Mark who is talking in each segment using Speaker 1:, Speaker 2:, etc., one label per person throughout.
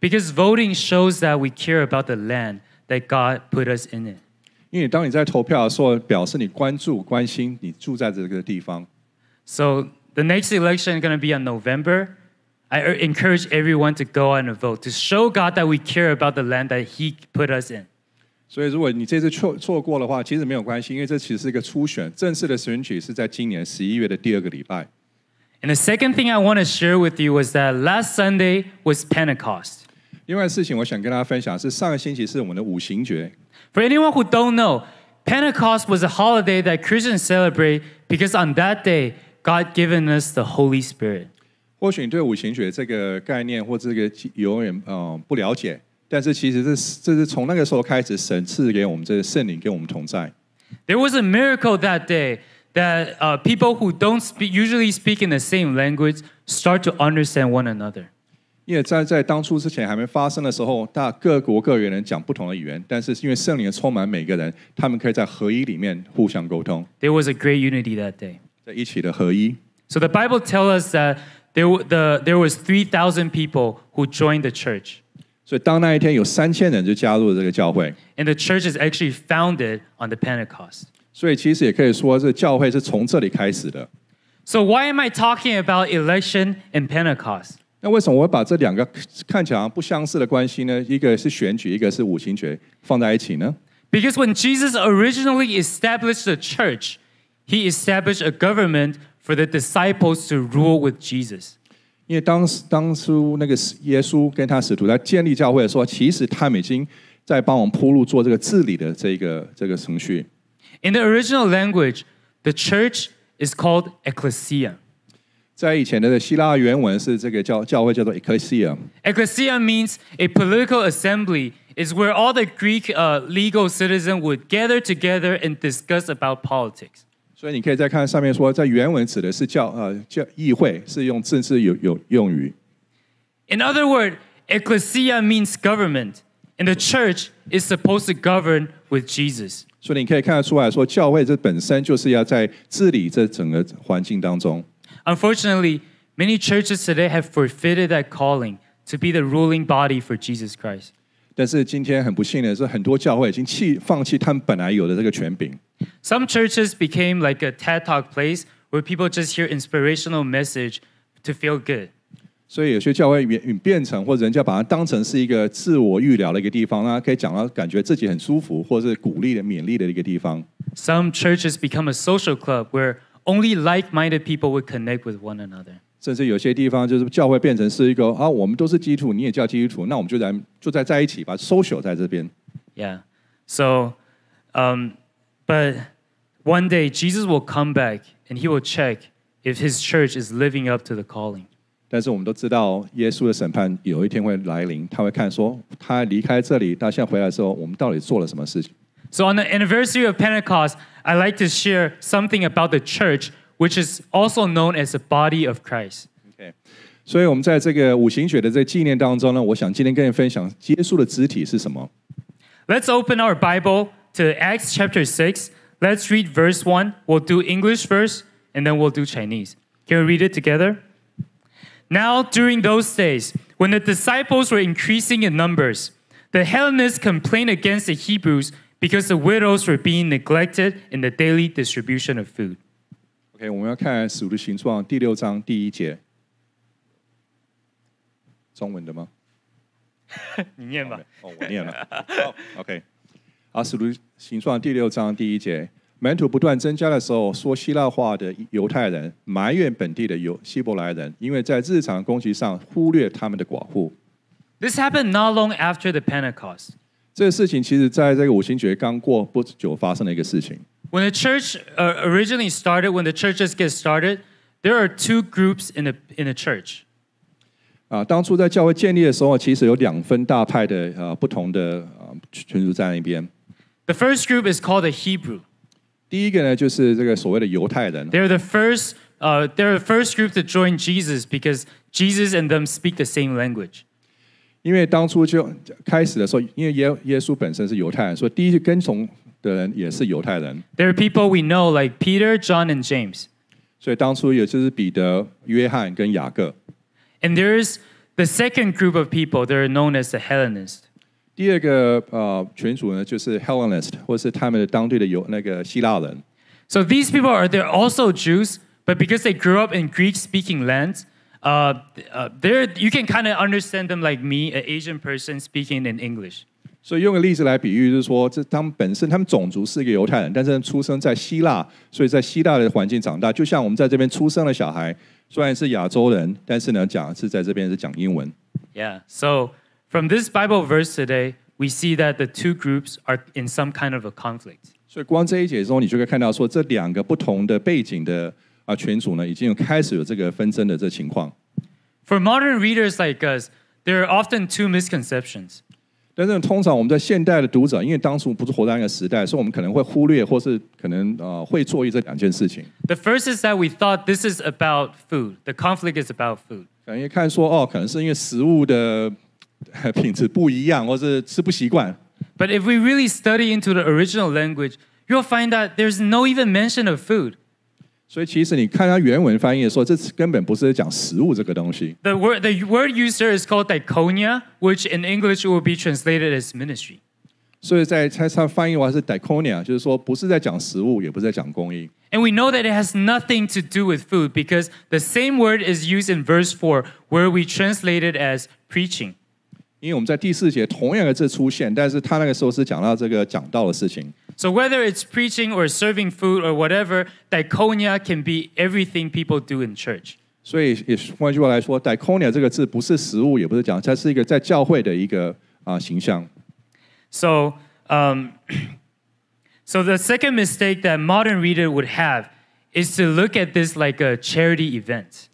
Speaker 1: Because voting shows
Speaker 2: that we care about the land that God put us in it. 因为当你在投票的时候，表示你关注、关心你住在这个地方。
Speaker 1: So the next election going to be on November. I encourage everyone to go out and vote to show God that we care about the land that He put us in.
Speaker 2: 所以，如果你这次错错过的话，其实没有关系，因为这其实是一个初选，正式的选举是在今年十一月的第二个礼拜。
Speaker 1: And the second thing I want to share with you was that last Sunday was Pentecost.
Speaker 2: 另外事情我想跟大家分享是上个星期是我们的五行节。
Speaker 1: For anyone who don't know, Pentecost was a holiday that Christians celebrate because on
Speaker 2: that day God given us the Holy Spirit. 或许你对五行学这个概念或这个永远嗯不了解，但是其实这这是从那个时候开始，神赐给我们这个圣灵跟我们同在。
Speaker 1: There was a miracle that day that uh, people who don't speak, usually speak in the same language start to understand one another.
Speaker 2: 因为在在当初之前还没发生的时候，大各国各人讲不同的语言，但是因为圣灵充满每个人，他们可以在合一里面互相沟通
Speaker 1: ，There was a great unity that day. 在一起的合一。So the Bible tells us that there, the, there was 3,000 people who joined the church.
Speaker 2: 所以当那一天有三千人就加入了这个教会
Speaker 1: ，And the church is actually founded on the Pentecost.
Speaker 2: 所以其实也可以说这教会是从这里开始的。
Speaker 1: So why am I talking about election and Pentecost?
Speaker 2: 那为什么我把这两个看起来不相似的关系呢？一个是选举，一个是五行学，放在一起呢
Speaker 1: ？Because when Jesus originally established the church, he established a government for the disciples to rule with Jesus.
Speaker 2: 因为当当初那个耶稣跟他使徒在建立教会的时候，其实他们已经在帮我们铺路做这个治理的这个这个程序。
Speaker 1: In the original language, the church is
Speaker 2: called ecclesia. 在以前的希腊原文是这个教教会叫做 ecclesia。
Speaker 1: Ecclesia means a political assembly is where all the Greek uh, legal citizen would gather together and discuss about politics.
Speaker 2: 所以你可以再看上面说，在原文指的是教呃教议会，是用政治有有用语。In
Speaker 1: other words, ecclesia means government, and the church is supposed to govern
Speaker 2: with Jesus. 所以你可以看得出来说，教会这本身就是要在治理这整个环境当中。
Speaker 1: Unfortunately, many churches today have forfeited that calling to be the ruling body for Jesus Christ. Some churches became like a TED Talk place where people just hear inspirational message to feel good. Some churches become a social club where only like-minded people would connect with one another.
Speaker 2: 甚至有些地方就是教会变成是一个啊，我们都是基督徒，你也叫基督徒，那我们就在就在在一起吧，social 在这边。
Speaker 1: Yeah, so, um, but one day Jesus will come back and he will check if his church is living up to the calling.
Speaker 2: 但是我们都知道，耶稣的审判有一天会来临，他会看说，他离开这里到现在回来之后，我们到底做了什么事情。
Speaker 1: so, on the anniversary of Pentecost, I'd like to share something about the church, which is also known as the body of Christ. Okay.
Speaker 2: 所以，我们在这个五行血的这纪念当中呢，我想今天跟你分享耶稣的肢体是什么。
Speaker 1: Let's open our Bible to Acts chapter 6. Let's read verse 1. We'll do English first, and then we'll do Chinese. Can we read it together? Now, during those days, when the disciples were increasing in numbers, the Hellenists complained against the Hebrews because the widows were being neglected in the daily distribution of food. Okay, OK，我
Speaker 2: 们要看《使徒行状》第六章第一节，中文的吗？
Speaker 1: 你念吧。哦，我念了。
Speaker 2: OK，啊，《使徒行状》第六章第一节，门徒不断增加的时候，说希腊话的犹太人埋怨本地的犹希伯来人，因为在日常供给上忽略他们的寡妇。
Speaker 1: This happened not long after the Pentecost.
Speaker 2: 这个事情，其实在这个五星节刚过不久发生了一个事情。
Speaker 1: When the church 呃 originally started, when the churches get started, there are two groups in the in the church.
Speaker 2: 啊，当初在教会建立的时候，其实有两分大派的呃不同的呃群族在那边。
Speaker 1: The first group is called the Hebrew.
Speaker 2: 第一个呢，就是这个所谓的犹太人。They're the
Speaker 1: first 呃 they're the first group to join Jesus because Jesus and them speak the same language.
Speaker 2: 因为当初就开始的时候，因为耶耶稣本身是犹太人，所以第一句跟从的人也是犹太人。There are people we know like Peter, John, and James. there is the second group of people that are known as the Hellenists. Hellenist，或是他们的当地的犹那个希腊人。So these people are they're also Jews,
Speaker 1: but because they grew up in Greek-speaking lands. Uh, uh, there, you can kind of understand them like me, an Asian person speaking in English.
Speaker 2: 所以用个例子来比喻，就是说，这他们本身他们种族是一个犹太人，但是出生在希腊，所以在希腊的环境长大，就像我们在这边出生的小孩，虽然是亚洲人，但是呢，讲是在这边是讲英文。
Speaker 1: Yeah, so from this Bible verse today, we see that the two groups are in some kind of a conflict.
Speaker 2: 所以光这一节中，你就可以看到说，这两个不同的背景的。啊，群主呢已经有开始有这个纷争的这情况。
Speaker 1: For modern readers like us, there are often two misconceptions.
Speaker 2: 但是通常我们在现代的读者，因为当初不是活在那个时代，所以我们可能会忽略，或是可能呃会注意这两件事情。
Speaker 1: The first is that we thought this is about food. The conflict is about food.
Speaker 2: 可能一看说哦，可能是因为食物的品质不一样，或是吃不习惯。But if we really study
Speaker 1: into the original language, you'll find that there's no even mention of food.
Speaker 2: 所以其实你看它原文翻译的时候，这根本不是讲食物这个东西。
Speaker 1: The word the word used here is called diaconia, which in English will be translated as ministry.
Speaker 2: 所以在它它翻译完是 And
Speaker 1: we know that it has nothing to do with food because the same word is used in verse four, where we translate it as preaching.
Speaker 2: 因为我们在第四节同样的字出现，但是他那个时候是讲到这个讲道的事情。
Speaker 1: so whether it's preaching or serving food or whatever, diaconia can be everything people do in church.
Speaker 2: 所以也是换句话来说，diaconia 这个字不是食物，也不是讲，它是一个在教会的一个啊、呃、形象。
Speaker 1: So, um, so the second mistake that modern reader would have is to look at this like a charity event.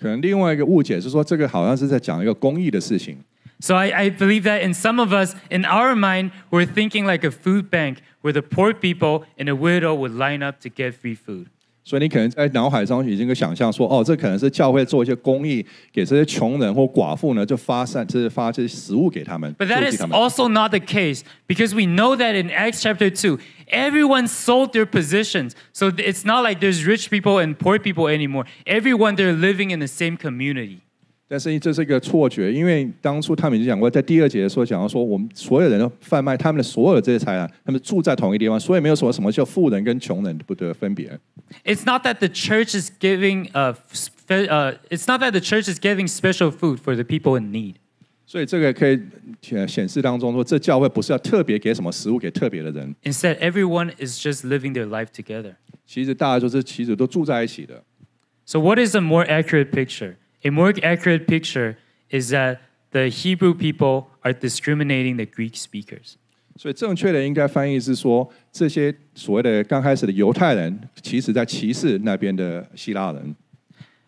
Speaker 2: 可能另外一个误解是说，这个好像是在讲一个公益的事情。
Speaker 1: so I, I, believe that in some of us, in our mind, we're thinking like a food bank where the poor people and the widow would line up to get free food.
Speaker 2: 所以你可能在脑海中已经有想象说，哦，这可能是教会做一些公益，给这些穷人或寡妇呢，就发散，就是发这些食物给他们。But that is
Speaker 1: also not the case because we know that in Acts chapter two, everyone sold their positions, so it's not like there's rich people and poor people anymore. Everyone they're living in the same community.
Speaker 2: 但是这是一个错觉，因为当初他们已经讲过，在第二节的时候讲到说，我们所有人都贩卖他们的所有的这些财产，他们住在同一个地方，所以没有什么什么叫富人跟穷人不得分别。
Speaker 1: It's not that the church is giving a, uh, it's not that the church is giving special food for the people in need。
Speaker 2: 所以这个可以显显示当中说，这教会不是要特别给什么食物给特别的人。
Speaker 1: Instead, everyone is just living their life together。
Speaker 2: 其实大家就是其实都住在一起
Speaker 1: 的。So what is a more accurate picture? A more accurate picture is that the Hebrew people are discriminating the Greek speakers.
Speaker 2: 所以正确的应该翻译是说，这些所谓的刚开始的犹太人，其实在歧视那边的希腊人。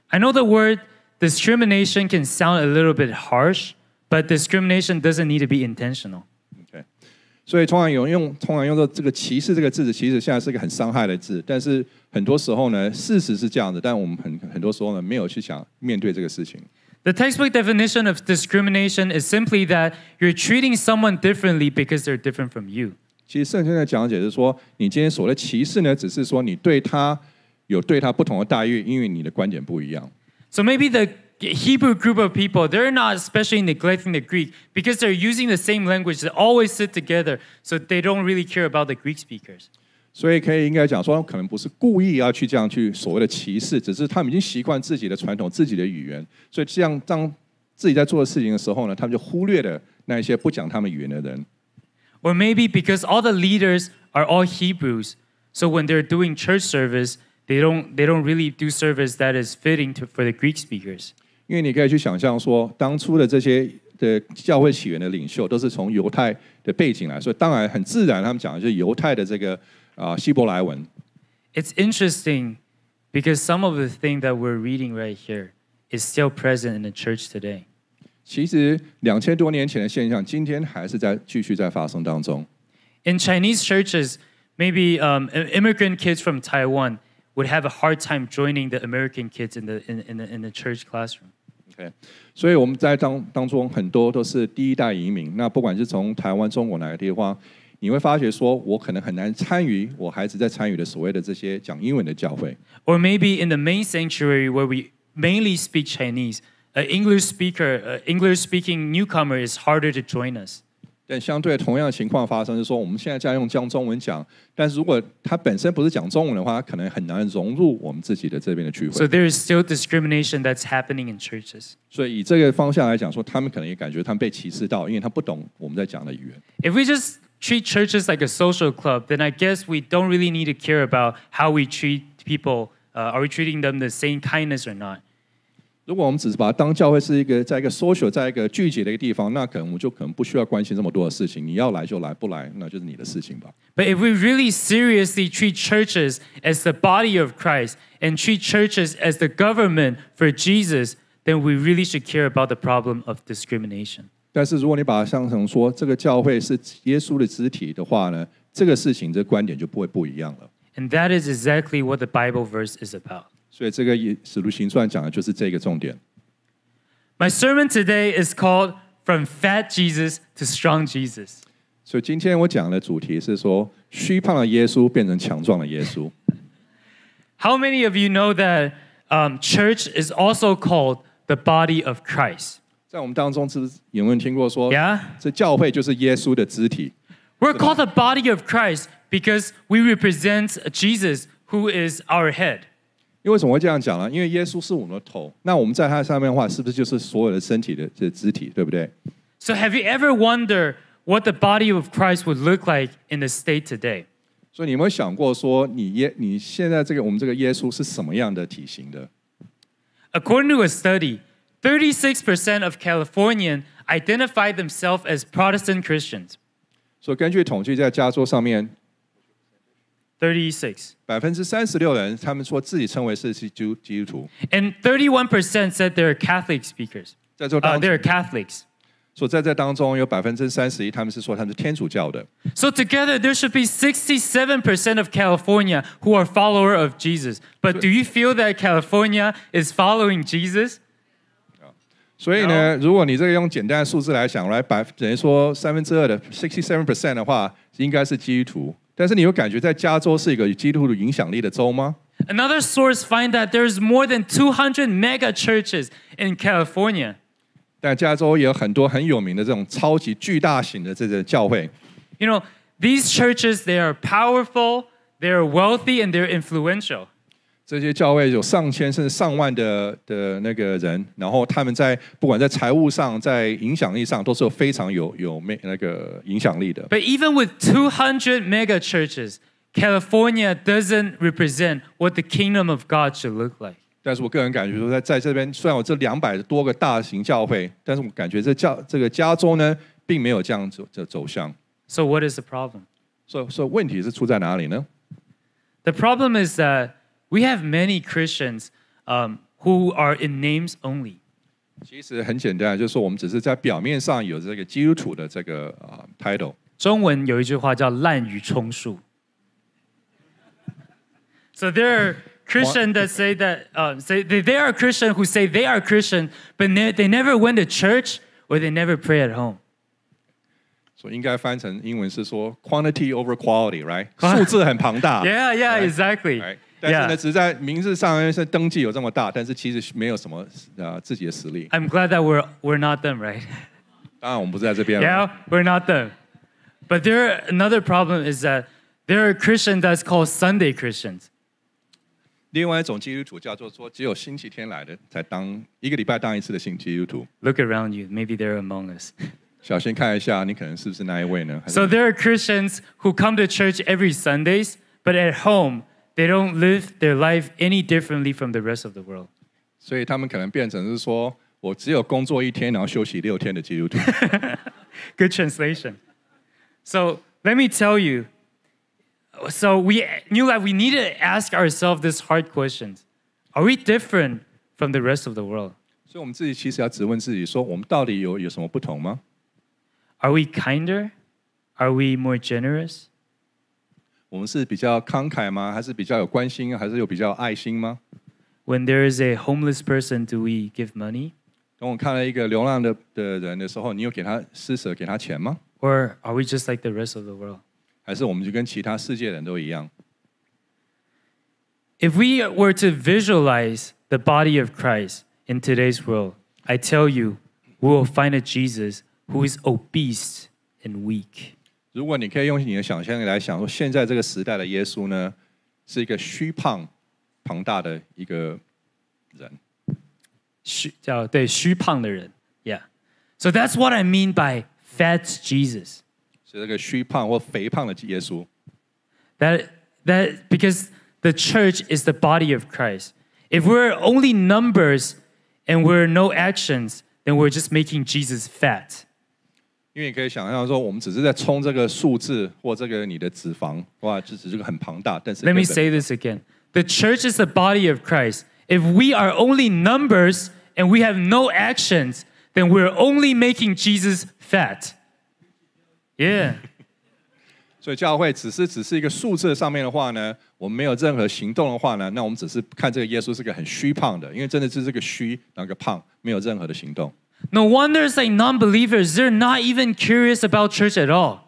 Speaker 1: I know the word discrimination can sound a little bit harsh, but discrimination doesn't need to be intentional.
Speaker 2: 所以通常用用通常用到这个“歧视”这个字其实现在是一个很伤害的字。但是很多时候呢，事实是这样的，但我们很很多时候呢，没有去想面对这个事情。
Speaker 1: The textbook definition of discrimination is simply that you're treating someone differently because they're different from you。
Speaker 2: 其实圣经的讲解是说，你今天所谓的歧视呢，只是说你对他有对他不同的待遇，因为你的观点不一样。
Speaker 1: So maybe the Hebrew group of people, they're not especially neglecting the Greek because they're using the same language. They always sit together, so they don't really care about the Greek speakers.
Speaker 2: 所以可以应该讲说，可能不是故意要去这样去所谓的歧视，只是他们已经习惯自己的传统、自己的语言，所以这样当自己在做的事情的时候呢，他们就忽略了那一些不讲他们语言的人。
Speaker 1: Or maybe because all the leaders are all Hebrews, so when they're doing church service, they don't they don't really do service that is fitting to, for the Greek speakers.
Speaker 2: 因为你可以去想象说，当初的这些的教会起源的领袖都是从犹太的背景来，所以当然很自然，他们讲的就是犹太的这个啊希伯来文。
Speaker 1: It's interesting because some of
Speaker 2: the t h i n g that we're reading right here is still present in the church today. 其实两千多年前的现象，今天还是在继续在发生当中。In Chinese
Speaker 1: churches, maybe um immigrant kids from Taiwan would have a hard time joining the American kids in the in in the in the church classroom.
Speaker 2: OK，所以我们在当当中很多都是第一代移民。那不管是从台湾、中国哪个地方，你会发觉说我可能很难参与我孩子在参与的所谓的这些讲英文的教会。Or maybe in the
Speaker 1: main sanctuary where we mainly speak Chinese, a English speaker, English-speaking newcomer is harder to join us.
Speaker 2: 但相对同样的情况发生，就是说我们现在在用将中文讲，但是如果他本身不是讲中文的话，可能很难融入我们自己的这边的聚会。So
Speaker 1: is still discrimination that's churches. there happening in
Speaker 2: 所以，以这个方向来讲，说他们可能也感觉他们被歧视到，因为他不懂我们在讲的语
Speaker 1: 言。If we just treat churches like a social club, then I guess we don't really need to care about how we treat people. Are we treating them the same kindness or not?
Speaker 2: 如果我们只是把它当教会是一个在一个 social if
Speaker 1: we really seriously treat churches as the body of Christ and treat churches as the government for Jesus, then we really should care about the problem of discrimination.
Speaker 2: 但是如果你把它想成说这个教会是耶稣的肢体的话呢，这个事情这观点就不会不一样了。
Speaker 1: And that is exactly what the Bible verse is about. 所以
Speaker 2: 这个《使徒行传》讲的就是这个重点。
Speaker 1: My sermon today is called "From Fat Jesus to Strong Jesus."
Speaker 2: 所以今天我讲的主题是说，虚胖的耶稣变成强壮的耶稣。
Speaker 1: How many of you know that um, church is also called the body of Christ?
Speaker 2: 在我们当中是有没有听过说 Yeah. 这教会就是耶稣的肢体
Speaker 1: ？We're called the body of Christ because we represent Jesus who is our head.
Speaker 2: 因为什么会这样讲呢？因为耶稣是我们的头，那我们在他上面的话，是不是就是所有的身体的这肢体，对不对
Speaker 1: ？So have you ever w o n d e r what the body of Christ would look like in the state
Speaker 2: today？所以你有没有想过说，你耶你现在这个我们这个耶稣是什么样的体型的
Speaker 1: ？According to a study, thirty-six percent of Californian identified themselves as Protestant Christians.
Speaker 2: 所以根据统计，在加州上面。36. and 31%
Speaker 1: said they're Catholic speakers.
Speaker 2: Uh, they're 中，Catholics.
Speaker 1: so together there should be 67% of California who are follower of Jesus. But do you feel that California is following Jesus?
Speaker 2: 所以呢，如果你这个用简单的数字来想，来百等于说三分之二的 sixty seven percent 的话，应该是基督徒。Another
Speaker 1: source find that there's more than 200 mega churches in California.
Speaker 2: 但加州也有很多很有名的这种超级巨大型的这个教会。
Speaker 1: You know, these churches they are powerful, they are wealthy and they're influential.
Speaker 2: 这些教会有上千甚至上万的的那个人，然后他们在不管在财务上、在影响力上，都是有非常有有那个影响力的。But
Speaker 1: even with 200 mega churches, California doesn't represent what the kingdom of God should look like.
Speaker 2: 但是我个人感觉说，在在这边虽然有这两百多个大型教会，但是我感觉这加这个加州呢，并没有这样走这走向。So what is the problem? So so 问题是出在哪里呢？The problem is that we have many Christians um, who are in names only. 其实很简单，就是说我们只是在表面上有这个基督徒的这个啊、title。中文有一句话叫“滥竽充数”。So there are Christian that say
Speaker 1: that um, say they, they are Christian who say they are Christian, but ne they never went to church or they
Speaker 2: never pray at home. 所以应该翻成英文是说 quantity over quality，right？数字很庞大。Yeah, yeah, exactly. Right? i
Speaker 1: am glad that we're we're not them, right?
Speaker 2: 当然我们不是在这边。Yeah,
Speaker 1: we're not them. But there another problem is that there are Christians that's called Sunday Christians.
Speaker 2: Look around you, maybe they're among us. 小心看一下，你可能是不是那一位呢？So
Speaker 1: there are Christians who come to church
Speaker 2: every Sundays, but at home they don't live their life any differently from the rest of the world. 所以他们可能变成是说我只有工作一天，然后休息六天的基督徒。Good translation. So let me tell you.
Speaker 1: So we new life we need to ask ourselves this hard question: Are we
Speaker 2: different from the rest of the world? 所以我们自己其实要质问自己说，我们到底有有什么不同吗？Are we kinder? Are we more generous? 我们是比较慷慨吗？还是比较有关心？还是有比较爱心吗
Speaker 1: ？When there is a homeless person, do we give money?
Speaker 2: 当我看到一个流浪的的人的时候，你有给他施舍给他钱吗？Or are we just like the rest of the world? 还是我们就跟其他世界人都一样？If we were to visualize
Speaker 1: the body of Christ in today's world, I tell you, we will find a Jesus
Speaker 2: who is obese and weak. 如果你可以用你的想象力来想，说现在这个时代的耶稣呢，是一个虚胖、庞大的一个人，虚叫对虚胖的人，Yeah。So that's
Speaker 1: what I mean by fat Jesus。是那个虚胖或肥胖的耶稣。That that because the church is the body of Christ. If we're only numbers and we're no actions, then we're just making Jesus
Speaker 2: fat. 因为你可以想象说，我们只是在冲这个数字或这个你的脂肪，哇，这只是个很庞大。但是，Let me say
Speaker 1: this again. The church is the body of Christ. If we are only numbers and we have no actions, then we're only making Jesus fat.
Speaker 2: Yeah. 所以教会只是只是一个数字上面的话呢，我们没有任何行动的话呢，那我们只是看这个耶稣是个很虚胖的，因为真的是这个虚，那个胖，没有任何的行动。
Speaker 1: No wonder it's like non-believers, they're not even curious about church at all.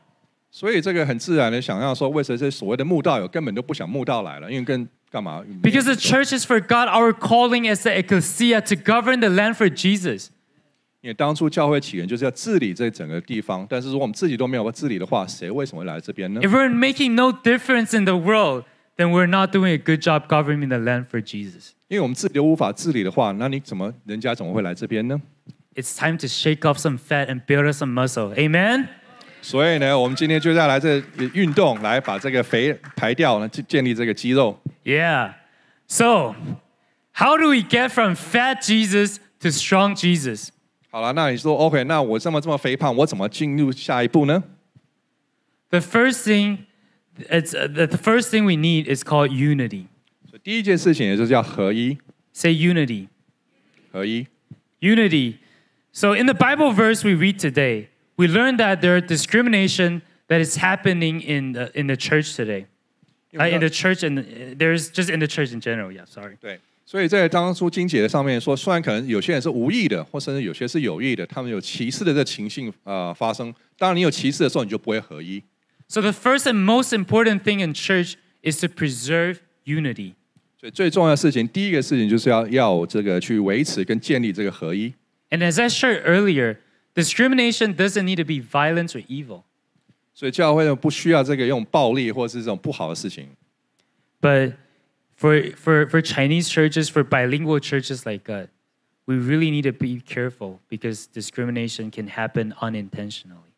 Speaker 1: 所
Speaker 2: 以这个很自然的想要说，为什么这所谓的慕道友根本就不想慕道来了？因为跟干嘛
Speaker 1: Because the church for forgot our calling as the ecclesia to govern the land for Jesus.
Speaker 2: 因为当初教会起源就是要治理这整个地方，但是如果我们自己都没有治理的话，谁为什么会来这边呢 If we're making
Speaker 1: no difference in the world, then we're not doing a good job governing the
Speaker 2: land for Jesus. 因为我们自己都无法治理的话，那你怎么人家怎么会来这边呢 it's time to shake off some fat and build up some muscle. Amen. 所以呢，我们今天就要来这运动，来把这个肥排掉，呢建立这个肌肉。Yeah. So, how do we get from fat Jesus to strong Jesus? 好了，那你说 OK？那我这么这么肥胖，我怎么进入下一步呢 The first thing, it's uh, the first thing we need is called unity. 所以第一件事情也就是要合一
Speaker 1: ，Say unity. 合一。Unity so, in the Bible verse we read today, we learn that there is discrimination that is happening in the, in the church today. Uh, in the church and uh, there's just in the church in general. Yeah, sorry.
Speaker 2: So the first and most important thing in church is to preserve unity. 所以最重要的事情，第一个事情就是要要这个去维持跟建立这个合一。
Speaker 1: and as I shared earlier,
Speaker 2: discrimination doesn't need to be violence or evil.
Speaker 1: But for for for Chinese churches, for bilingual churches like us, we really need to be careful because discrimination can happen unintentionally.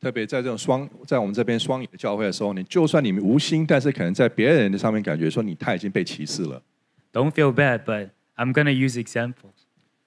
Speaker 2: 特别在这种双在我们这边双语的教会的时候，你就算你们无心，但是可能在别人的上面感觉说你他已经被歧视了。Don't feel bad,
Speaker 1: but I'm gonna use examples.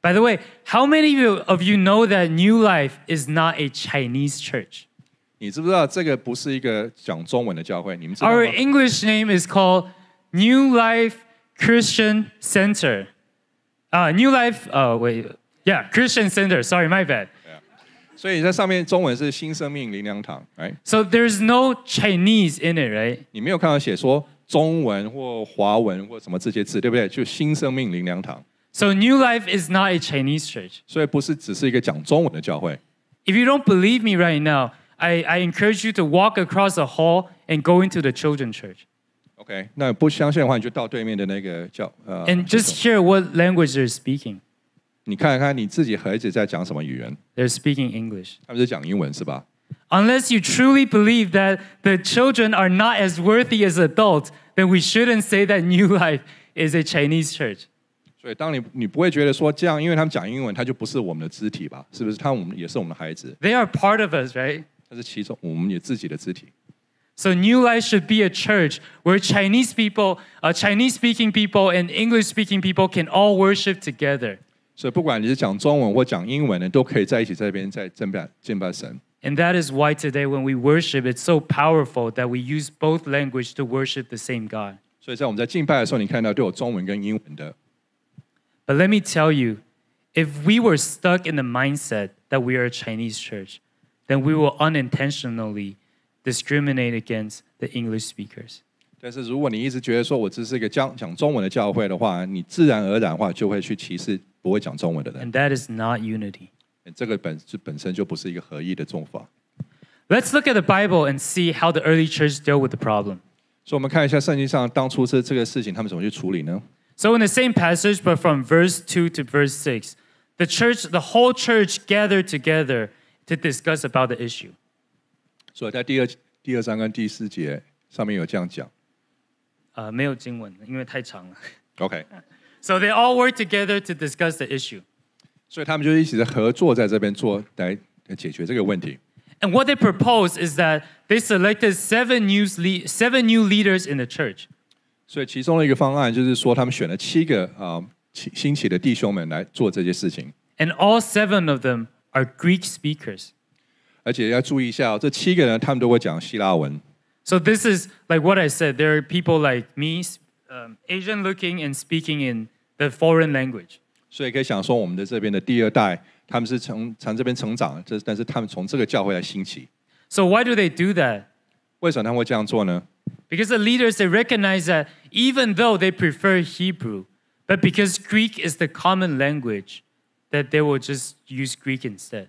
Speaker 2: By the way, how many of you, of you know that New Life is not a Chinese church? Our
Speaker 1: English name is called New Life Christian Center. Uh, New Life, uh, wait, yeah, Christian Center. Sorry, my bad.
Speaker 2: So, there's no Chinese in it, right? 你没有看到写说中文或华文或什么这些字，对不对？就新生命灵粮堂。so New Life is not a Chinese church. 所以不是只是一个讲中文的教会。
Speaker 1: If you don't believe me right now, I, I encourage you to walk across the hall and go into the
Speaker 2: children's church. OK，那不相信的话，你就到对面的那个教呃。And just hear what language they're speaking. 你看看你自己孩子在讲什么语言，They're speaking English. 他们是讲英文是吧
Speaker 1: ？Unless you truly believe that the children are not as worthy as adults, then we shouldn't say that New Life is a Chinese church.
Speaker 2: 所以当你你不会觉得说这样，因为他们讲英文，他就不是我们的肢体吧？是不是？他我们也是我们的孩子。They are part of us, right? 他是其中我们也自己的肢体。So New Life should
Speaker 1: be a church where Chinese people, uh, Chinese speaking people and English speaking people can
Speaker 2: all worship together. 所以不管你是讲中文或讲英文的，都可以在一起在这边在敬拜敬拜神。
Speaker 1: And that is why today when we worship, it's so powerful that we use both language to worship the same God. 所以在我们在敬拜的时候，你看到都有中文跟英文的 but let me tell you, if we were stuck in the mindset that we are a Chinese church, then we will unintentionally discriminate against the English speakers.
Speaker 2: 但是如果你一直觉得说我只是一个讲讲中文的教会的话，你自然而然话就会去歧视不会讲中文的人。And that is not unity. 这个本本身就不是一个合一的做法。Let's look at the Bible and see how the early church dealt with the problem. So, in the same passage,
Speaker 1: but from verse 2 to verse 6, the church, the whole church gathered together
Speaker 2: to discuss about the issue. So they all
Speaker 1: worked together to discuss the issue. And what they proposed is that they selected seven new seven new leaders in the church.
Speaker 2: 所以其中的一个方案就是说，他们选了七个啊起兴起的弟兄们来做这些事情。And all seven of them are Greek speakers. 而且要注意一下，这七个人他们都会讲希腊文。So this is like what I said. There are people like me, um, Asian looking and speaking in the foreign language. 所以可以想说，我们的这边的第二代，他们是从从这边成长，这但是他们从这个教会来兴起。So why do they do that? 为什么他们会这样做呢？
Speaker 1: because the leaders, they recognize that even though they prefer Hebrew, but because Greek is the common language, that they will just use Greek instead.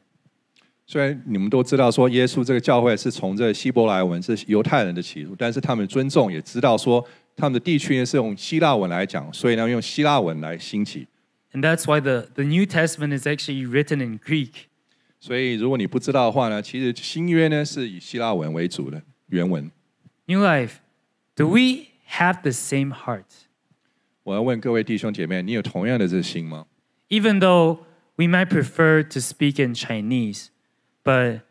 Speaker 2: 虽然你们都知道说耶稣这个教会是从这希伯来文是犹太人的起初，但是他们尊重也知道说他们的地区是用希腊文来讲，所以呢用希腊文来兴起。And that's why the the New Testament is actually written in Greek. 所以如果你不知道的话呢，其实新约呢是以希腊文为主的原文。New Life do mm-hmm. we have the same heart? 我要问各位弟兄姐妹，你有同样的这心吗
Speaker 1: ？Even though we might prefer to speak in Chinese, but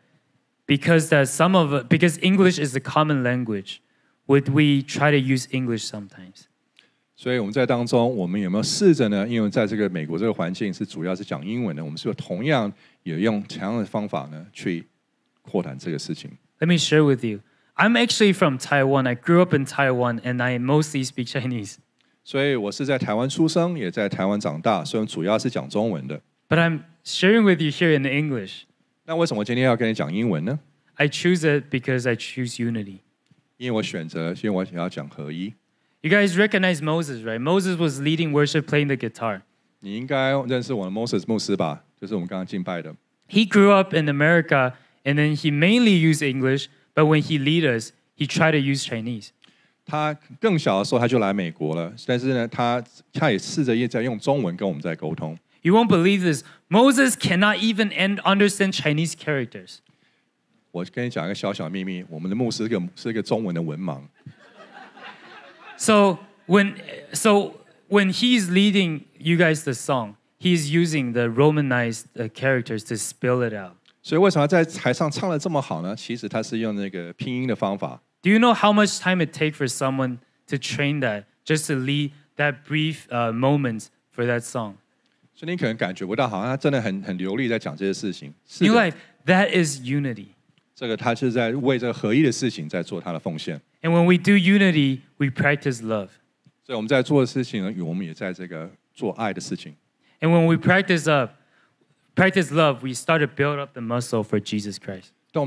Speaker 1: because that some of because English is a common language, would we try to use English sometimes?
Speaker 2: 所以我们在当中，我们有没有试着呢？因为在这个美国这个环境是主要是讲英文的，我们是不是同样也用同样的方法呢去扩展这个事情？Let me share with you. I'm actually from Taiwan. I grew up in Taiwan, and I mostly speak Chinese. So i I'm sharing with you here in English. I choose it because I choose unity. You guys recognize Moses, right? Moses was leading worship, playing the guitar. 你应该认识我的 Moses grew up in
Speaker 1: America, and then he mainly used English, but when he lead us, he tried to use Chinese.
Speaker 2: 他更小的时候他就来美国了，但是呢，他他也试着也在用中文跟我们在沟通。You won't believe this. Moses cannot even end, understand Chinese characters. 我跟你讲一个小小秘密，我们的牧师是个是一个中文的文盲。
Speaker 1: So when so when he's leading you guys the song, he's using the Romanized uh, characters to spell it out. 所以为
Speaker 2: 什么在台上唱得这么好呢？其实他是用那个拼音的方法。
Speaker 1: Do you know how much time it takes for someone to train that just to l e a d that brief uh moment for
Speaker 2: that song？所以你可能感觉不到，好像他真的很很流利在讲这些事情。是 you l i k e that is unity。这个他是在为这个合一的事情在做他的奉献。
Speaker 1: And when we do unity, we practice love。所以我们在做的事情，我
Speaker 2: 们也在这个做爱
Speaker 1: 的事情。And when we practice love. practice love, we start to build up the muscle for Jesus Christ. So,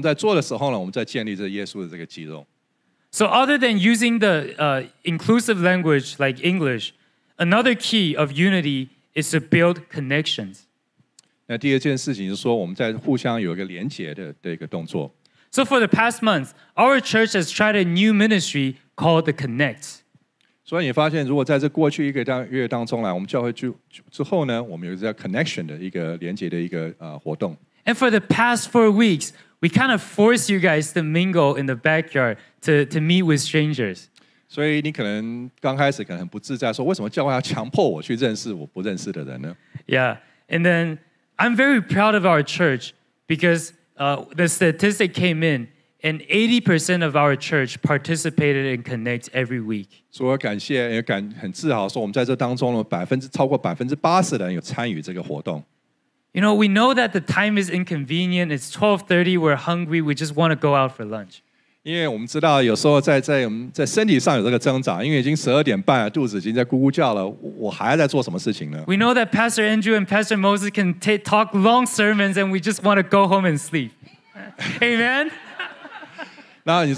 Speaker 1: other than using the uh, inclusive language like English, another key of unity is to build connections.
Speaker 2: So, for the past months, our church has tried a new ministry called the Connect. And connection 的一个连接的一个呃活动。
Speaker 1: And for the past four
Speaker 2: weeks, we kind of force you guys to mingle in the backyard to to meet with strangers. 所以你可能刚开始可能很不自在，说为什么教会要强迫我去认识我不认识的人呢
Speaker 1: ？Yeah, and then I'm very proud of our church because uh, the statistic came in and 80% of our church participated in
Speaker 2: connect every week. You
Speaker 1: know, we know that the time is inconvenient. It's 12:30. We're hungry. We just want to go out for lunch. we know that Pastor Andrew and Pastor Moses can talk long sermons, and we just want to go home and sleep. Amen. So i I'm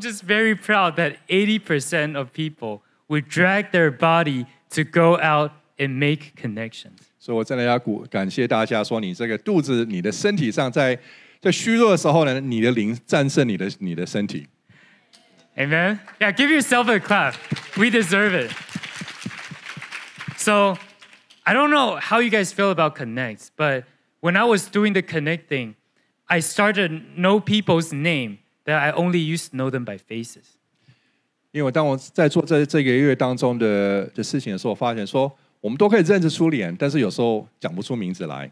Speaker 1: just very proud that 80% of people would drag their body to go
Speaker 2: out and make connections. 所以我真的要鼓感谢大家，说你这个肚子、你的身体上在，在在虚弱的时候呢，你的灵战胜你的你的身体。
Speaker 1: Amen. Yeah, give yourself a clap. We deserve it. So I don't know how you guys feel about Connect, but when I was doing the Connect thing, I started know people's name that I only used to know them by faces.
Speaker 2: 因为我当我在做这这个月当中的的事情的时候，我发现说我们都可以认得出脸，但是有时候讲不出名字来。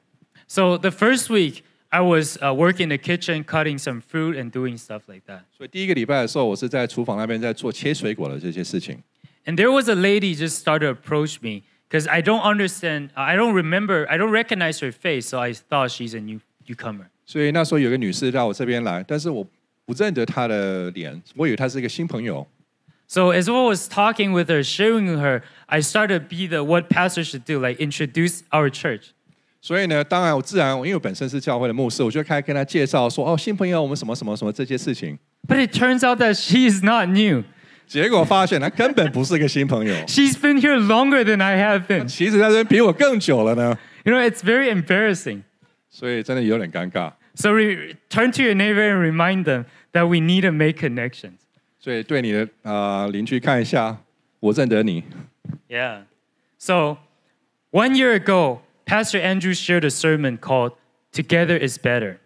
Speaker 1: So the first week I was uh, working in the kitchen, cutting some fruit and doing stuff like that.
Speaker 2: 所以第一个礼拜的时候，我是在厨房那边在做切水果的这些事情。
Speaker 1: And there was a lady just started approach me because I don't understand, I don't remember, I don't recognize her face, so I thought she's a new
Speaker 2: newcomer. 所以那时候有个女士到我这边来，但是我不认得她的脸，我以为她是一个新朋友。
Speaker 1: So as I was talking with her, sharing with her, I started be the what
Speaker 2: pastor should do, like introduce our church. 所以呢，当然我自然，因为我本身是教会的牧师，我就开始跟她介绍说，哦，新朋友，我们什么什么什么这些事情。
Speaker 1: But it turns out that she is
Speaker 2: not new. 结果发现他根本不是个新朋友。She's been here longer than I have been. You know, it's very embarrassing. 所以真的有点尴尬。
Speaker 1: So turn to your neighbor and remind them that we need to make connections. Yeah. So
Speaker 2: one year ago, Pastor Andrew shared a sermon called Together is Better.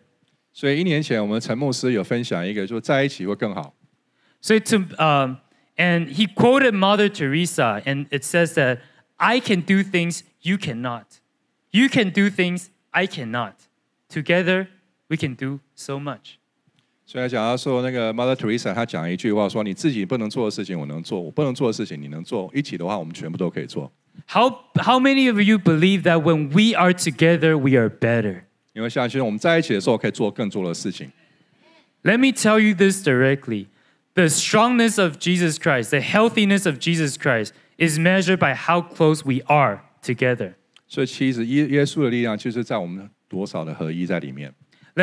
Speaker 2: 所以一年前我们陈牧师有分享一个，就在一起会更好。
Speaker 1: So to um, and he quoted Mother Teresa, and it says that I can do things you cannot. You can do things I cannot. Together, we can do so much.
Speaker 2: 所以讲到说，那个 Mother Teresa, Teresa，她讲一句话说：“你自己不能做的事情，我能做；我不能做的事情，你能做。一起的话，我们全部都可以做。” How
Speaker 1: how many of you believe that when we are together, we are better? 因为相信我们在一起的时候，可以做更多的事情。Let me tell you this directly. The strongness of Jesus Christ, the healthiness of Jesus Christ is measured by how close we
Speaker 2: are together. Let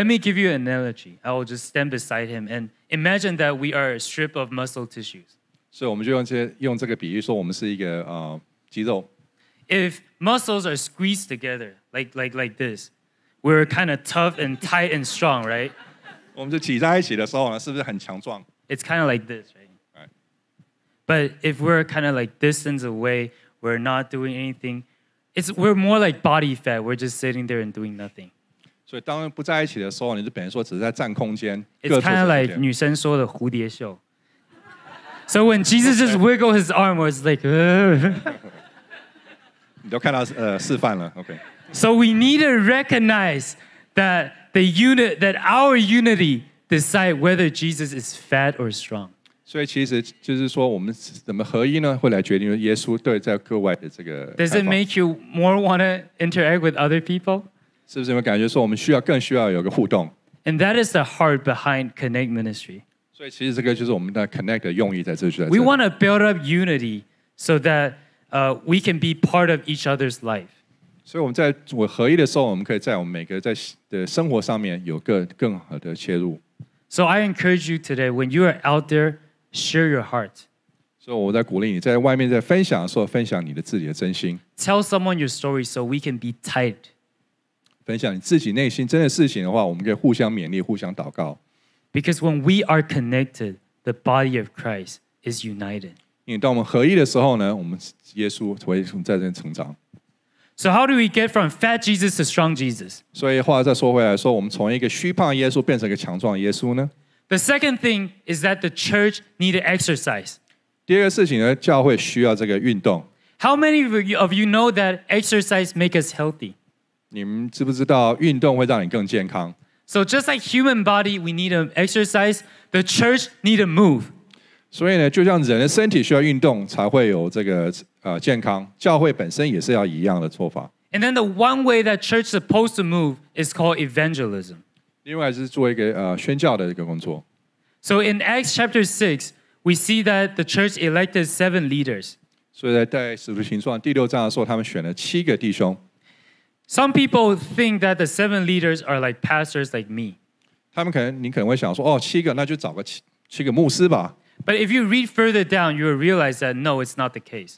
Speaker 1: me give you an analogy. I will just stand beside him and imagine that we are a strip of muscle tissues.
Speaker 2: If
Speaker 1: muscles are squeezed together like like like this, we're kind of tough and tight and strong, right? 我们就挤在一起的时候呢，是不是很强壮？it's kind of like this, right? right? But if we're kind of like distance away, we're not doing
Speaker 2: anything. It's we're more like body fat. We're just sitting there and doing nothing. 所以当不在一起的时候，你就等于说只是在占空间。It's kind of like 女生说的蝴蝶袖。
Speaker 1: So when Jesus just wiggle his arm, it's like. Uh,
Speaker 2: 你都看到呃示范了，OK。
Speaker 1: So we need to recognize that the unit that our unity decide whether Jesus is fat or strong.
Speaker 2: 所以其实就是说，我们怎么合一呢？会来决定耶稣对在各外的这个。Does it make you more want to interact with other people? And
Speaker 1: that is the heart behind Connect Ministry.
Speaker 2: 所以其实这个就是我们的 Connect 的用意在这就在。We
Speaker 1: want to build up unity so that uh, we can be part
Speaker 2: of each other's life. So I encourage you today when you are out there, share your heart. 所以我在鼓励你在外面在分享的时候，分享你的自己的真心
Speaker 1: ，Tell someone your story so we can be tight
Speaker 2: 分享你自己内心真的事情
Speaker 1: 的话，我们可以互相勉励，互相祷告。because when we are connected, the body of Christ is united.
Speaker 2: 因为当我们合一的时候呢，我们耶稣会在这成长。
Speaker 1: so how do we get from fat Jesus to strong Jesus?
Speaker 2: 所以话再说回来说，我们从一个虚胖耶稣变成一个强壮耶稣呢
Speaker 1: ？The second thing is that the church needed
Speaker 2: exercise. 第二个事情呢，教会需要这个运动。
Speaker 1: How many of you-
Speaker 2: know that exercise makes us healthy? 你们知不知道运动会让你更健康
Speaker 1: ？So just like human body, we need to exercise. The church need to move.
Speaker 2: 所以呢，就像人的身体需要运动才会有这个呃健康，教会本身也是要一样的做法。
Speaker 1: And then the one way that church supposed to move is called evangelism.
Speaker 2: 另外是做一个呃宣教的一个工作。
Speaker 1: So in Acts chapter six, we see that the church elected seven leaders.
Speaker 2: 所以在在使徒行传第六章的时候，他们选了七个弟兄。Some people think that the seven leaders are like pastors like me. 他们可能你可能会想说，哦，七个，那就找个七七个牧师吧。
Speaker 1: But if you read further down, you will realize that no, it's not the case.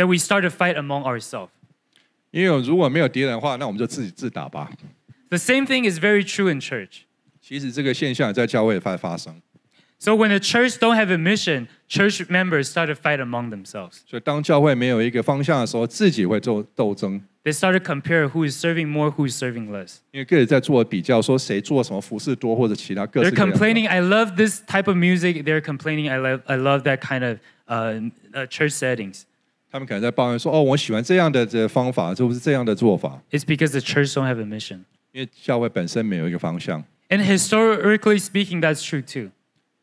Speaker 1: that we start to fight among ourselves.
Speaker 2: The same thing is very true in church. So when the church don't have a mission, church members
Speaker 1: start to fight among themselves. They start to compare who is serving more, who is serving less.
Speaker 2: they They're complaining,
Speaker 1: I love this type of music. They're complaining, I love, I love that kind of
Speaker 2: uh, uh, church settings. It's because the church don't have a mission. ”因为教会本身没有一个方向，And historically speaking, that's true too.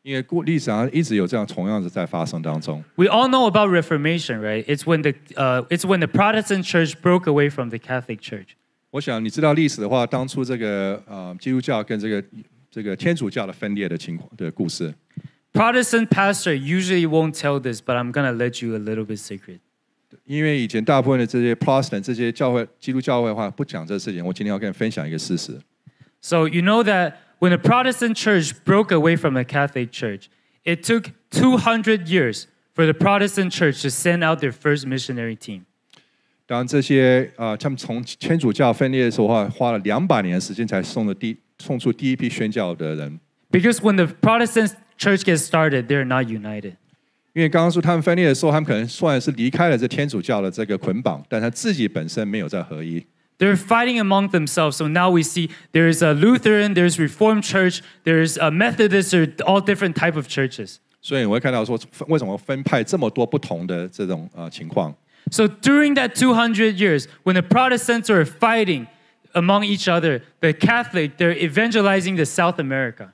Speaker 2: 因为过历史上一直有这样同样的在发生当中。
Speaker 1: We all know about Reformation, right? It's when the uh, it's when the Protestant church broke away from the
Speaker 2: Catholic church. 我想你知道历史的话，当初这个呃基督教跟这个这个天主教的分裂的情况的故事，Protestant pastor usually won't tell this, but I'm gonna let you a little bit secret. 因为以前大部分的这些 Protestant
Speaker 1: you know that when the Protestant church broke away from the Catholic church, it took 200 years for the Protestant church to send out their first missionary team.
Speaker 2: Because when the Protestant church gets started, they're not united. 因为刚刚说他们分裂的时候，他们可能算是离开了这天主教的这个捆绑，但他自己本身没有在合一。
Speaker 1: They're fighting among themselves. So now we see there is a Lutheran, there's Reformed Church,
Speaker 2: there's a Methodist, or all different type of churches. 所以我会看到说，为什么分派这么多不同的这种呃情况
Speaker 1: ？So during that 200 years, when the Protestants are fighting among each other, the Catholic they're evangelizing the South America.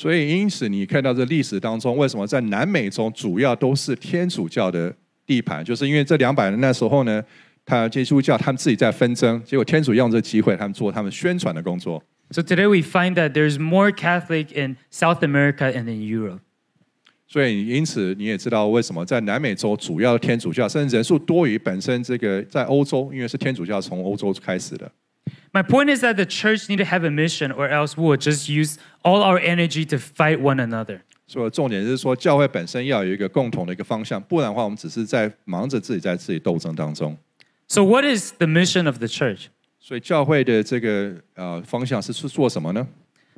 Speaker 2: 所以，因此你看到这历史当中，为什么在南美洲主要都是天主教的地盘？就是因为这两百人那时候呢，他基督教他们自己在纷争，结果天主用这机会，他们做他们宣传的工作。
Speaker 1: So today we find that there's more Catholic in South America a n d in Europe。
Speaker 2: 所以，因此你也知道为什么在南美洲主要天主教，甚至人数多于本身这个在欧洲，因为是天主教从欧洲开始的。
Speaker 1: My point is that the church need to have a mission, or else we'll just use all our energy to fight one another.
Speaker 2: 所以重点是说，教会本身要有一个共同的一个方向，不然的话，我们只是在忙着自己在自己斗争当中。So what is the mission of the church? 所以教会的这个呃方向是是做什么呢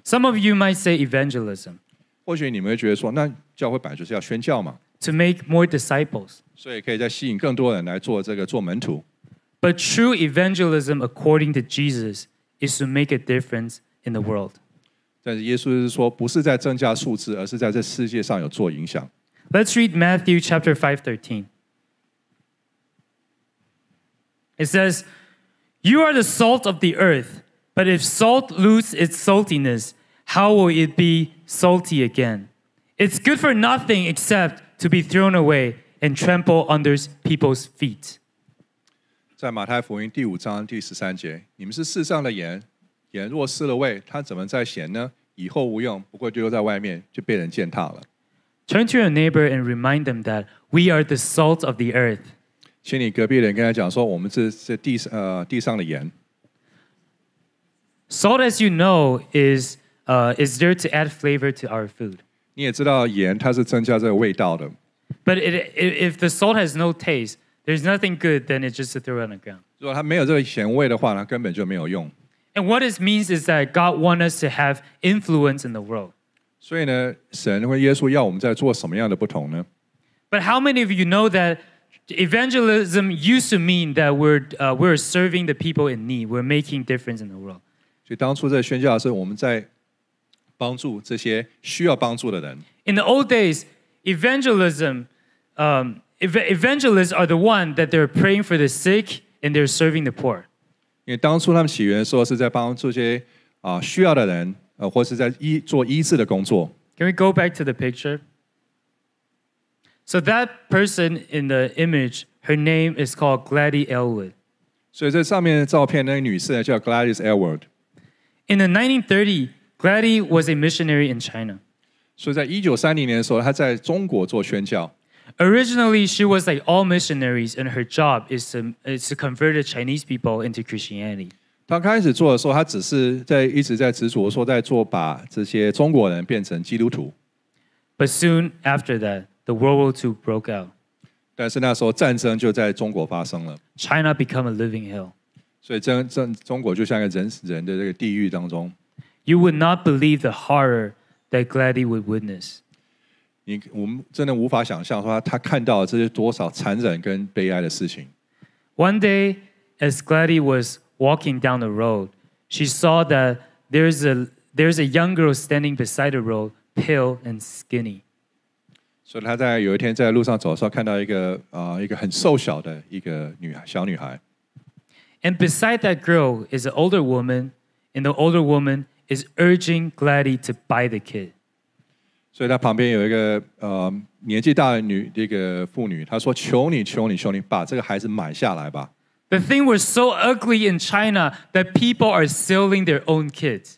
Speaker 2: ？Some of you might say evangelism 或许你们会觉得说，那教会本来就是要宣教嘛，to make more disciples. 所以可以再吸引更多人来做这个做门徒。but true evangelism
Speaker 1: according to Jesus is to make a difference in the world.
Speaker 2: 但是耶稣是说，不是在增加数字，而是在这世界上有做影响。
Speaker 1: Let's read Matthew chapter 5:13. It says, "You are the salt of the earth, but if salt loses its saltiness, how will it be salty again? It's good for nothing except to be thrown away and trampled under people's feet."
Speaker 2: 在马太福音第五章第十三节，你们是世上的盐，盐若失了味，它怎么再咸呢？以后无用，不过丢在外面就被人践踏了。Turn to your neighbor and remind them that we are the salt of the earth. 请你隔壁人跟他讲说，我们是是地呃地上的盐。Salt, as you know, is uh, is
Speaker 1: there to add flavor to our food.
Speaker 2: 你也知道盐它是增加这个味道的。
Speaker 1: But it, if the salt has no taste, there's nothing good, then it's just to throw on the ground.
Speaker 2: 如果它没有这个咸味的话呢，根本就没有用。
Speaker 1: And what it means is that God wants us to have influence in
Speaker 2: the world. But
Speaker 1: how many of you know that evangelism used to mean that we're, uh, we're serving the people
Speaker 2: in need, we're making difference in the world?
Speaker 1: In the old days, evangelism um, ev evangelists are the one that they're praying for the sick and they're serving the poor.
Speaker 2: Can we go back to the picture? So that
Speaker 1: person in the image, her name is called Gladys Elwood.
Speaker 2: 所以这上面的照片，那个女士呢叫 Gladys Elwood。In the 1930s, Gladys was a missionary in China. 所以在一九三零年的时候，她在中国做宣教。
Speaker 1: Originally, she was like all missionaries, and her job is to is to convert the Chinese people into Christianity.
Speaker 2: But soon after that, the World War II broke out. 但是那时候战争就在中国发生了。
Speaker 1: China became a living hell.
Speaker 2: 所以真真中国就像一个人人的这个地狱当中。You would not believe the horror that Gladys would witness. One day, as Gladys was
Speaker 1: walking down the road, she saw that there's a there's a young girl standing beside the road, pale and skinny.
Speaker 2: 所以她在有一天在路上走的时候，看到一个啊、呃、一个很瘦小的一个女孩小女孩。And beside
Speaker 1: that girl is an older woman, and the older woman is urging Gladys to
Speaker 2: buy the kid. 所以他旁边有一个呃年纪大的女这个妇女，她说：“求你，求你，求你，把这个孩子买下来吧。” The thing was so ugly in China that people are selling their own kids.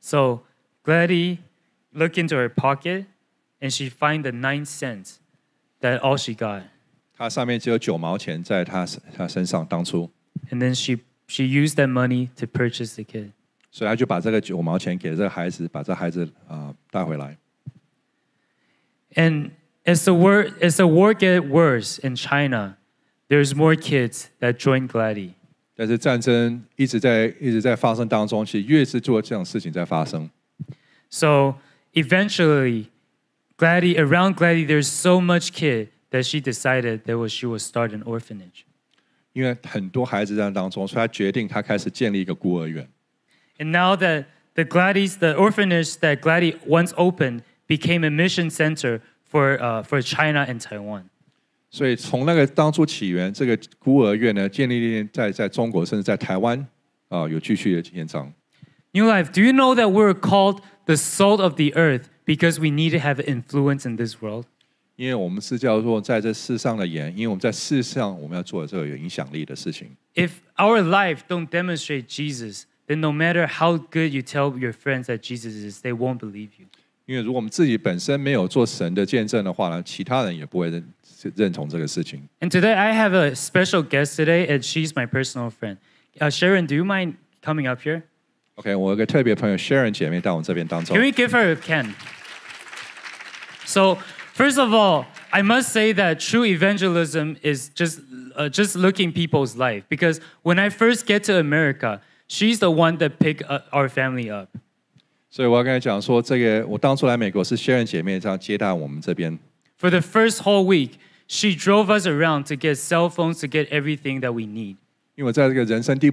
Speaker 1: So Gladys looked into her pocket and she found the
Speaker 2: nine cents that all she got. 她上面只有九毛钱在她她身上，当初。
Speaker 1: and then she she used that money to purchase the kid.
Speaker 2: 所以她就把这个九毛钱给这个孩子，把这孩子啊、呃、带回来。
Speaker 1: And as the war as the war get worse in China,
Speaker 2: there's more kids that join Gladi. 但是战争一直在一直在发生当中，其实越是做这种事情在发生。So eventually, Gladi around
Speaker 1: Gladi, there's so much kid that she decided that was, she would start an orphanage.
Speaker 2: 因为很多孩子在当中，所以他决定他开始建立一个孤儿院。
Speaker 1: And now that the Gladys, the orphanage that Gladys once opened, became a mission center for uh, for China and Taiwan. New life. Do you know that we're called the salt of the earth because we need to have influence in this world?
Speaker 2: 因为我们是叫做在这世上的盐，因为我们在世上，我们要做的这个有影响力的事情。
Speaker 1: If our life don't demonstrate Jesus, then no matter how good you tell your friends that Jesus is, they won't believe you.
Speaker 2: 因为如果我们自己本身没有做神的见证的话呢，其他人也不会认认同这个事情。
Speaker 1: And today I have a special guest today, and she's my personal friend, Sharon. Do you mind coming up here?
Speaker 2: Okay, 我有个特别朋友 Sharon 姐妹到我们这边当中。Can we
Speaker 1: give her a can? So. First of all, I must say that true evangelism is just uh, just looking people's life because when I first get to America, she's the one that picked uh, our family up.
Speaker 2: 所以我要跟你讲说，这个我当初来美国是 Sharon 姐妹这样接待我们这边。
Speaker 1: For the first whole week, she drove us around to get cell phones to get everything that we
Speaker 2: need. And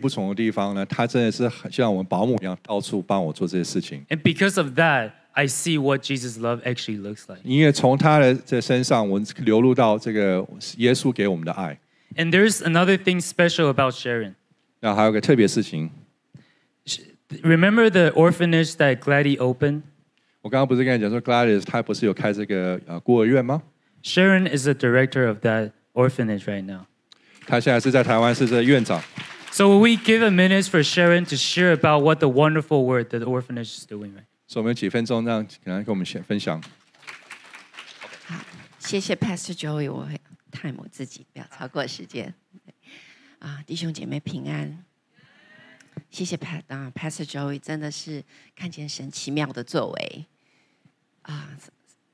Speaker 1: because of that. I see what Jesus' love actually looks like.
Speaker 2: 因为从他的这身上，我们流露到这个耶稣给我们的爱。
Speaker 1: And there's another thing special about Sharon.
Speaker 2: 那还有个特别事情。Remember
Speaker 1: the orphanage that Gladys opened? 我刚刚不是跟你讲说，Gladys 她不是有开这个呃孤儿院吗？Sharon is the director of that orphanage right now.
Speaker 2: 她现在是在台湾是这院长。
Speaker 1: So will we give a minute for Sharon to share about what the wonderful work that the orphanage is doing right?
Speaker 2: 所以我们有几分钟让来跟我们分享。
Speaker 3: 好，谢谢 Pastor Joey，我会 time 我自己，不要超过时间。啊，弟兄姐妹平安。谢谢 Pat 啊，Pastor Joey 真的是看见神奇妙的作为啊。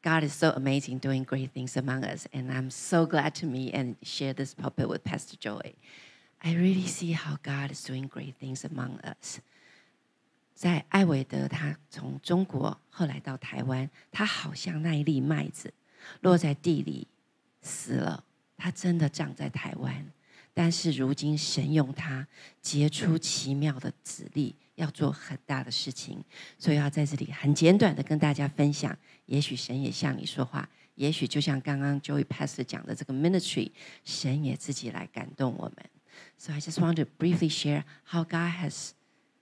Speaker 3: God is so amazing, doing great things among us, and I'm so glad to meet and share this pulpit with Pastor Joey. I really see how God is doing great things among us. 在艾维德，他从中国后来到台湾，他好像那一粒麦子落在地里死了。他真的长在台湾，但是如今神用他结出奇妙的子粒，要做很大的事情。所以要在这里很简短的跟大家分享，也许神也向你说话，也许就像刚刚 Joey Pastor 讲的这个 ministry，神也自己来感动我们。So I just want to briefly share how God has.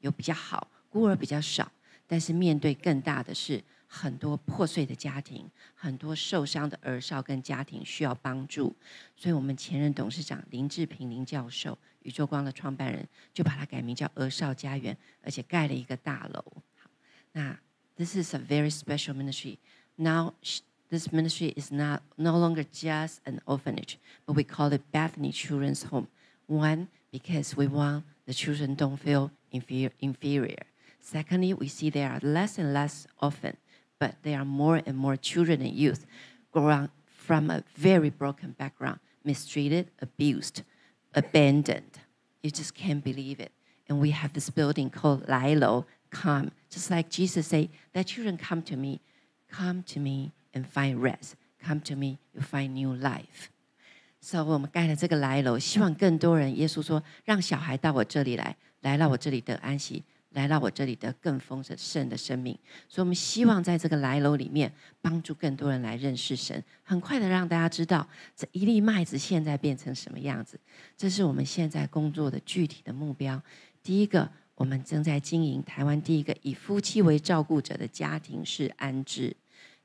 Speaker 3: 有比较好，孤儿比较少，但是面对更大的是很多破碎的家庭，很多受伤的儿少跟家庭需要帮助，所以我们前任董事长林志平林教授宇宙光的创办人就把它改名叫儿少家园，而且盖了一个大楼。那 This is a very special ministry. Now this ministry is not no longer just an orphanage, but we call it Bethany Children's Home. One. because we want the children don't feel inferior. Secondly, we see there are less and less often, but there are more and more children and youth growing from a very broken background, mistreated, abused, abandoned. You just can't believe it. And we have this building called Lilo, come. Just like Jesus said, that children come to me, come to me and find rest. Come to me, you find new life. So，我们盖了这个来楼，希望更多人。耶稣说：“让小孩到我这里来，来到我这里的安息，来到我这里的更丰盛的生命。”所以，我们希望在这个来楼里面帮助更多人来认识神，很快的让大家知道这一粒麦子现在变成什么样子。这是我们现在工作的具体的目标。第一个，我们正在经营台湾第一个以夫妻为照顾者的家庭式安置；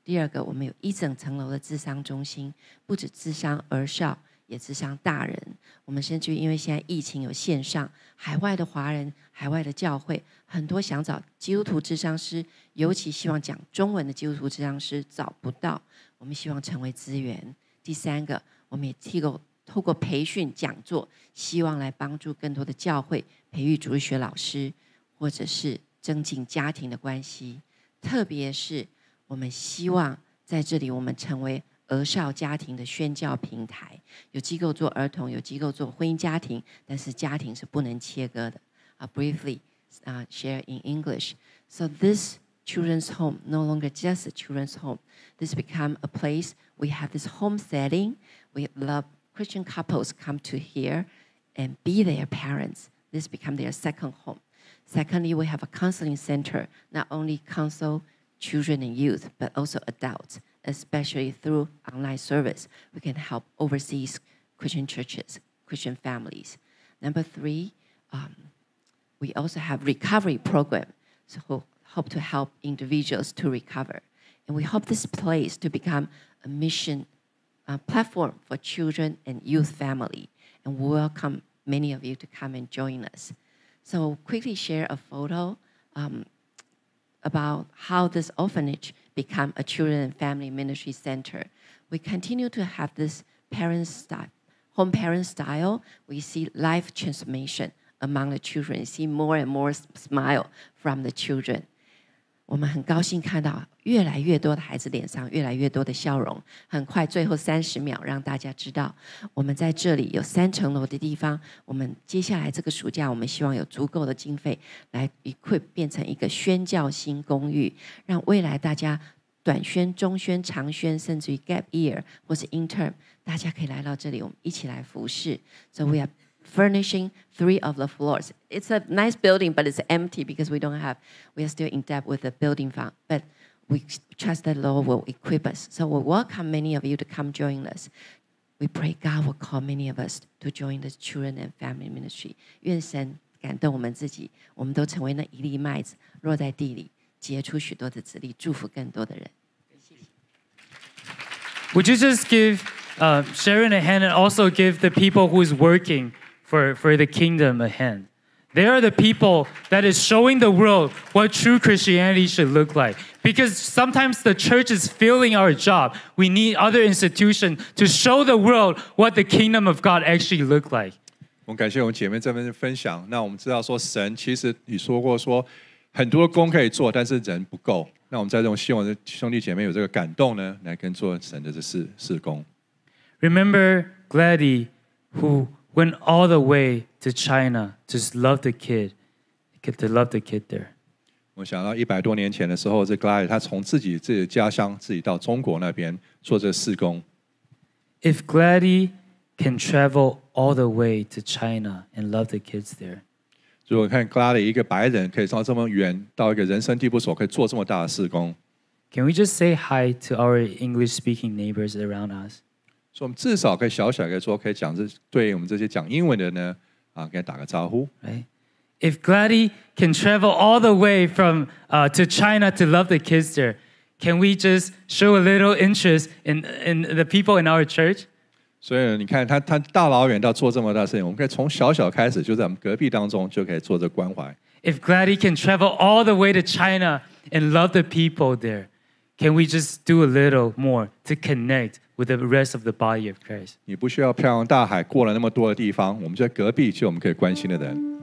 Speaker 3: 第二个，我们有一整层楼的智商中心，不止智商而少。也智商大人，我们甚至因为现在疫情有线上，海外的华人、海外的教会，很多想找基督徒智商师，尤其希望讲中文的基督徒智商师找不到，我们希望成为资源。第三个，我们也透过透过培训讲座，希望来帮助更多的教会培育主日学老师，或者是增进家庭的关系。特别是我们希望在这里，我们成为。儿少家庭的宣教平台，有机构做儿童，有机构做婚姻家庭，但是家庭是不能切割的。啊，briefly uh, uh, share in English. So this children's home no longer just a children's home. This become a place we have this home setting. We love Christian couples come to here and be their parents. This become their second home. Secondly, we have a counseling center, not only counsel children and youth, but also adults especially through online service, we can help overseas Christian churches, Christian families. Number three, um, we also have recovery program, so hope to help individuals to recover. And we hope this place to become a mission uh, platform for children and youth family. And welcome many of you to come and join us. So quickly share a photo. Um, about how this orphanage become a children and family ministry center. We continue to have this parent style, home parent style. We see life transformation among the children. We see more and more smile from the children. 我们很高兴看到越来越多的孩子脸上越来越多的笑容。很快，最后三十秒，让大家知道，我们在这里有三层楼的地方。我们接下来这个暑假，我们希望有足够的经费来 equip 变成一个宣教新公寓，让未来大家短宣、中宣、长宣，甚至于 gap year 或是 intern，大家可以来到这里，我们一起来服侍。So we are. furnishing three of the floors. It's a nice building, but it's empty because we don't have, we are still in debt with the building fund. But we trust that Lord will equip us. So we welcome many of you to come join us. We pray God will call many of us to join the children and family ministry.
Speaker 1: Would you just give uh, Sharon a hand and also give the people who is working for, for the kingdom ahead. They are the people that is showing the world what true Christianity should look like. Because sometimes the church is filling our job. We need other institutions to show the world what the kingdom of God actually look like. Remember Gladie, who went all the way to China
Speaker 2: to love the kid, to love the kid there. 我想到一百多年前的时候，这 Glide 他从自己自己的家乡，自己到中国那边做这事工。
Speaker 1: If Gladie can travel all the way to
Speaker 2: China and love the kids there，如果看 Glad 一个白人可以到这么远，到一个人生地不熟，可以做这么大的事工。
Speaker 1: Can we just say hi to our English speaking neighbors around us?
Speaker 2: 所以我们至少可以小小的说，可以讲这对我们这些讲英文的呢，啊，给他打个招呼。
Speaker 1: Right. If Gladys can travel all the way from uh, to China to love the kids there, can we just show a little interest in in the people in our
Speaker 2: church? 所以你看，他他大老远到做这么大事情，我们可以从小小开始，就在我们隔壁当中就可以做这关怀。
Speaker 1: If Gladys can travel all the way to China and love the people there, can we just do a little more to connect with the rest of
Speaker 2: the body of Christ，你不需要漂洋大海，过了那么多的地方，我们在隔壁，就我们可以关心的人。